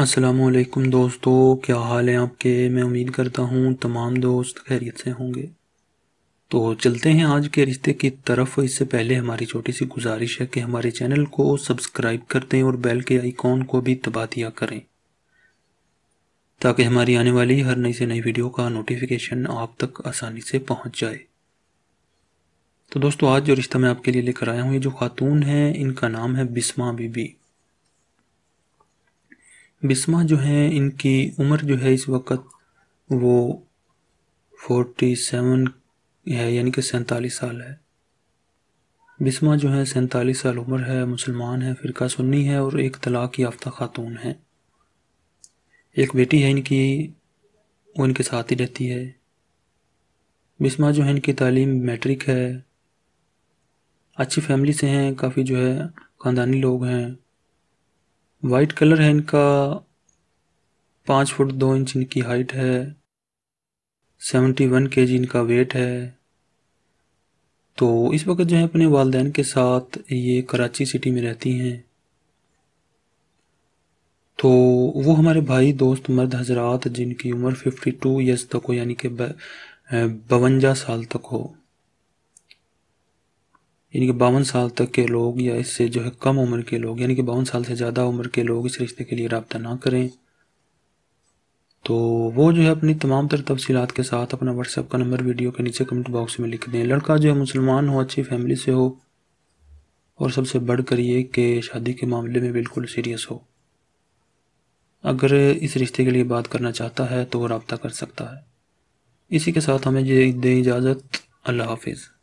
असलकम दोस्तों क्या हाल है आपके मैं उम्मीद करता हूँ तमाम दोस्त खैरियत से होंगे तो चलते हैं आज के रिश्ते की तरफ इससे पहले हमारी छोटी सी गुजारिश है कि हमारे चैनल को सब्सक्राइब कर दें और बेल के आइकॉन को भी दबा दिया करें ताकि हमारी आने वाली हर नई से नई वीडियो का नोटिफिकेशन आप तक आसानी से पहुँच जाए तो दोस्तों आज जो रिश्ता मैं आपके लिए लेकर आया हूँ ये जो खातून है इनका नाम है बिस्मा बीबी बिस्मा जो हैं इनकी उम्र जो है इस वक्त वो फोर्टी सेवन है यानी कि सैंतालीस साल है बिस्मा जो है सैंतालीस साल उम्र है मुसलमान है फ़िरका सुन्नी है और एक तलाक़ याफ्ता ख़ातून है एक बेटी है इनकी वो इनके साथ ही रहती है बिस्मा जो है इनकी तालीम मैट्रिक है अच्छी फैमिली से हैं काफ़ी जो है ख़ानदानी लोग हैं वाइट कलर है इनका पाँच फुट दो इंच इनकी हाइट है सेवेंटी वन के जी इनका वेट है तो इस वक्त जो है अपने वालदेन के साथ ये कराची सिटी में रहती हैं तो वो हमारे भाई दोस्त मर्द हजरात जिनकी उम्र फिफ्टी टू ईयर्स तक हो यानी कि बवंजा साल तक हो यानी कि बावन साल तक के लोग या इससे जो है कम उम्र के लोग यानी कि बावन साल से ज़्यादा उम्र के लोग इस रिश्ते के लिए रबता ना करें तो वो जो है अपनी तमाम तर तफसीत के साथ अपना व्हाट्सएप का नंबर वीडियो के नीचे कमेंट बॉक्स में लिख दें लड़का जो है मुसलमान हो अच्छी फैमिली से हो और सबसे बढ़ कर ये कि शादी के मामले में बिल्कुल सीरियस हो अगर इस रिश्ते के लिए बात करना चाहता है तो वो रबता कर सकता है इसी के साथ हमें ये दें इजाज़त अल्लाह हाफिज़